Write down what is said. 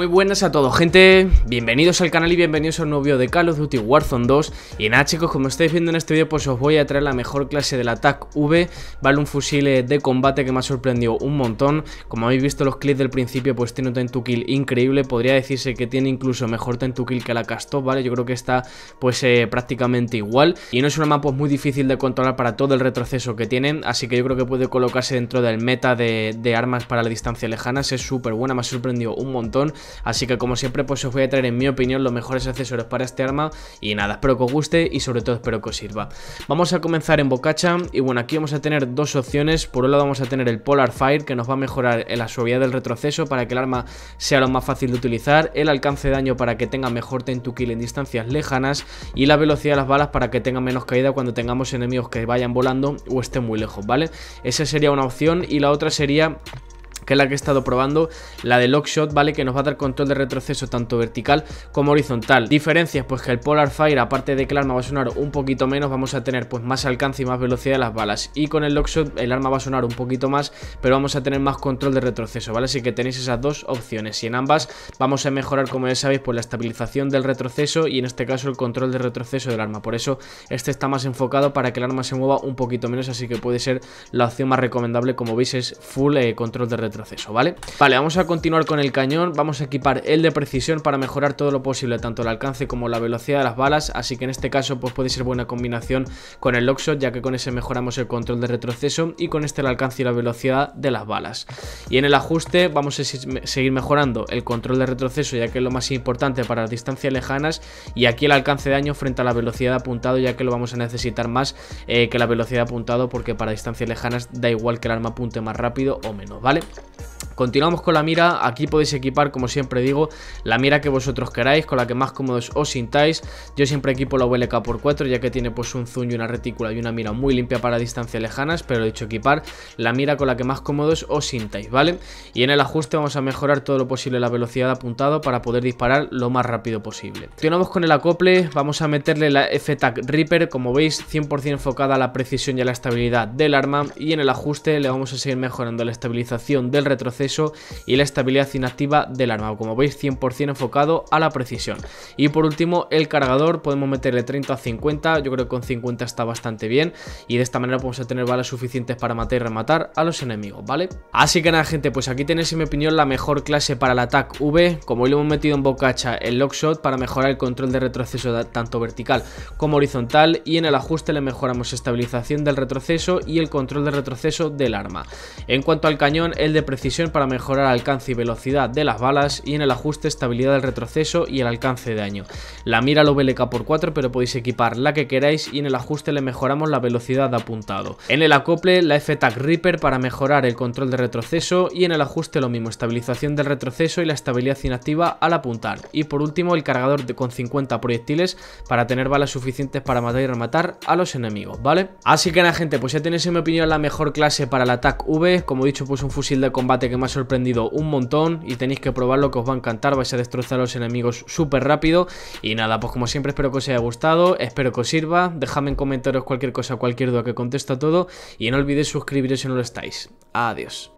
Muy buenas a todos gente, bienvenidos al canal y bienvenidos a un nuevo video de Call of Duty Warzone 2 Y nada chicos, como estáis viendo en este vídeo pues os voy a traer la mejor clase del atac V Vale, un fusil eh, de combate que me ha sorprendido un montón Como habéis visto los clips del principio pues tiene un tentu kill increíble Podría decirse que tiene incluso mejor tentu kill que la Castop, vale Yo creo que está pues eh, prácticamente igual Y no es una mapa pues, muy difícil de controlar para todo el retroceso que tiene Así que yo creo que puede colocarse dentro del meta de, armas para la distancia lejana Es súper buena, me ha sorprendido un montón Así que como siempre pues os voy a traer en mi opinión los mejores accesorios para este arma y nada, espero que os guste y sobre todo espero que os sirva. Vamos a comenzar en Bocacha y bueno, aquí vamos a tener dos opciones. Por un lado vamos a tener el Polar Fire que nos va a mejorar la suavidad del retroceso para que el arma sea lo más fácil de utilizar, el alcance de daño para que tenga mejor ten to kill en distancias lejanas y la velocidad de las balas para que tenga menos caída cuando tengamos enemigos que vayan volando o estén muy lejos, ¿vale? Esa sería una opción y la otra sería que la que he estado probando, la de Lockshot, ¿vale? Que nos va a dar control de retroceso tanto vertical como horizontal. Diferencias, pues que el Polar Fire, aparte de que el arma va a sonar un poquito menos, vamos a tener pues más alcance y más velocidad de las balas. Y con el Lockshot el arma va a sonar un poquito más, pero vamos a tener más control de retroceso, ¿vale? Así que tenéis esas dos opciones y en ambas vamos a mejorar, como ya sabéis, pues la estabilización del retroceso y en este caso el control de retroceso del arma. Por eso este está más enfocado para que el arma se mueva un poquito menos, así que puede ser la opción más recomendable, como veis es full eh, control de retroceso. ¿vale? vamos a continuar con el cañón, vamos a equipar el de precisión para mejorar todo lo posible, tanto el alcance como la velocidad de las balas, así que en este caso pues puede ser buena combinación con el Lockshot, ya que con ese mejoramos el control de retroceso y con este el alcance y la velocidad de las balas. Y en el ajuste vamos a seguir mejorando el control de retroceso, ya que es lo más importante para las distancias lejanas, y aquí el alcance de daño frente a la velocidad de apuntado, ya que lo vamos a necesitar más eh, que la velocidad de apuntado, porque para distancias lejanas da igual que el arma apunte más rápido o menos, ¿vale? Continuamos con la mira, aquí podéis equipar como siempre digo la mira que vosotros queráis, con la que más cómodos os sintáis, yo siempre equipo la VLK por 4 ya que tiene pues un zoom y una retícula y una mira muy limpia para distancias lejanas, pero he dicho equipar la mira con la que más cómodos os sintáis, ¿vale? Y en el ajuste vamos a mejorar todo lo posible la velocidad de apuntado para poder disparar lo más rápido posible. Continuamos con el acople, vamos a meterle la F-TAC Reaper, como veis 100% enfocada a la precisión y a la estabilidad del arma y en el ajuste le vamos a seguir mejorando la estabilización del retroceso y la estabilidad inactiva del arma, como veis 100% enfocado a la precisión. Y por último el cargador, podemos meterle 30 a 50, yo creo que con 50 está bastante bien y de esta manera podemos tener balas suficientes para matar y rematar a los enemigos, ¿vale? Así que nada gente, pues aquí tenéis en mi opinión la mejor clase para el ataque V, como hoy lo hemos metido en bocacha el Lockshot para mejorar el control de retroceso tanto vertical como horizontal y en el ajuste le mejoramos estabilización del retroceso y el control de retroceso del arma. En cuanto al cañón, el de precisión para para mejorar alcance y velocidad de las balas y en el ajuste estabilidad del retroceso y el alcance de daño. La mira lo BLK por 4 pero podéis equipar la que queráis y en el ajuste le mejoramos la velocidad de apuntado. En el acople la F-Tac Reaper para mejorar el control de retroceso y en el ajuste lo mismo, estabilización del retroceso y la estabilidad inactiva al apuntar. Y por último el cargador con 50 proyectiles para tener balas suficientes para matar y rematar a los enemigos, ¿vale? Así que nada gente, pues ya tenéis en mi opinión la mejor clase para el ATAC V, como he dicho pues un fusil de combate que me ha sorprendido un montón y tenéis que probarlo que os va a encantar, vais a destrozar a los enemigos súper rápido y nada, pues como siempre espero que os haya gustado, espero que os sirva, dejadme en comentarios cualquier cosa, cualquier duda que contesta a todo y no olvidéis suscribiros si no lo estáis. Adiós.